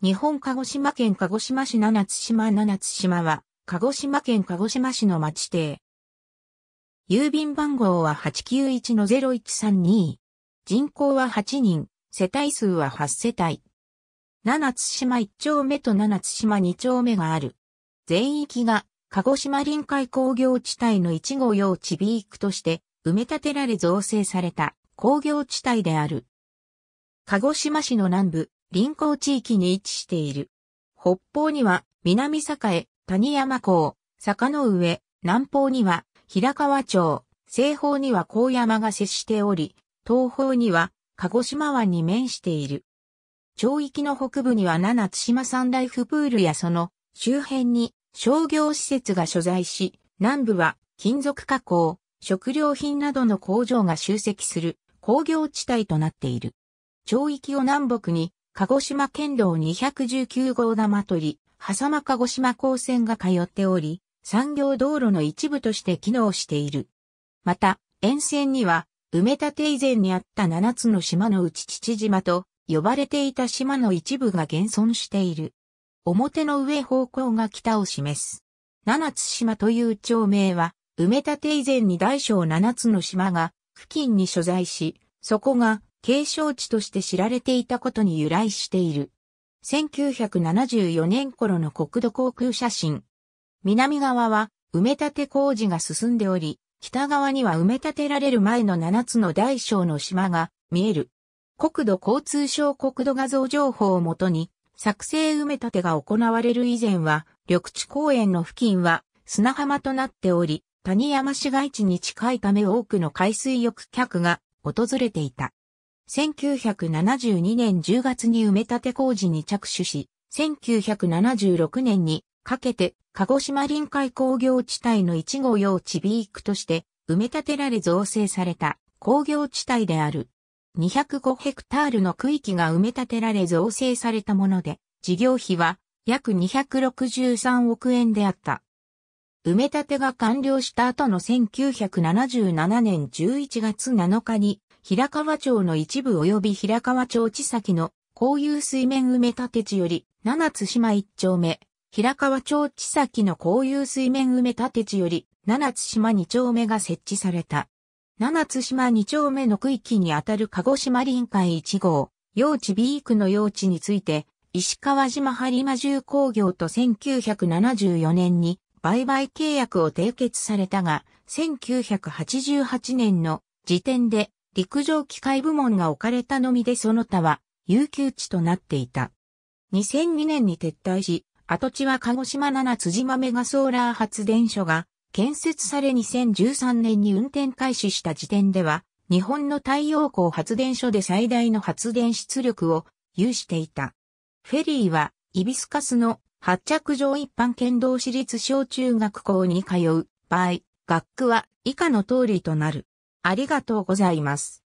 日本鹿児島県鹿児島市七津島七津島は、鹿児島県鹿児島市の町邸。郵便番号は891-0132。人口は8人、世帯数は8世帯。七津島1丁目と七津島2丁目がある。全域が鹿児島臨海工業地帯の1号用地ビークとして埋め立てられ造成された工業地帯である。鹿児島市の南部、臨港地域に位置している。北方には南栄、谷山港、坂の上、南方には平川町、西方には高山が接しており、東方には鹿児島湾に面している。町域の北部には七津島サンライフプールやその周辺に商業施設が所在し、南部は金属加工、食料品などの工場が集積する工業地帯となっている。町域を南北に鹿児島県道219号玉取、狭間鹿児島高専が通っており、産業道路の一部として機能している。また、沿線には、埋め立て以前にあった7つの島のうち父島と呼ばれていた島の一部が現存している。表の上方向が北を示す。7つ島という町名は、埋め立て以前に大小7つの島が付近に所在し、そこが景勝地として知られていたことに由来している。1974年頃の国土航空写真。南側は埋め立て工事が進んでおり、北側には埋め立てられる前の7つの大小の島が見える。国土交通省国土画像情報をもとに、作成埋め立てが行われる以前は、緑地公園の付近は砂浜となっており、谷山市街地に近いため多くの海水浴客が訪れていた。1972年10月に埋め立て工事に着手し、1976年にかけて鹿児島臨海工業地帯の1号用地ビークとして埋め立てられ造成された工業地帯である。205ヘクタールの区域が埋め立てられ造成されたもので、事業費は約263億円であった。埋め立てが完了した後の1977年11月7日に平川町の一部及び平川町地先の公有水面埋め立て地より、七津島一丁目、平川町地先の公有水面埋め立て地より、七津島二丁目が設置された。七津島二丁目の区域にあたる鹿児島臨海一号、用地 B 区の用地について、石川島播磨重工業と1974年に売買契約を締結されたが、1988年の時点で陸上機械部門が置かれたのみでその他は遊休地となっていた。2002年に撤退し、跡地は鹿児島7辻豆メガソーラー発電所が建設され2013年に運転開始した時点では、日本の太陽光発電所で最大の発電出力を有していた。フェリーは、イビスカスの発着場一般県道私立小中学校に通う場合、学区は以下の通りとなる。ありがとうございます。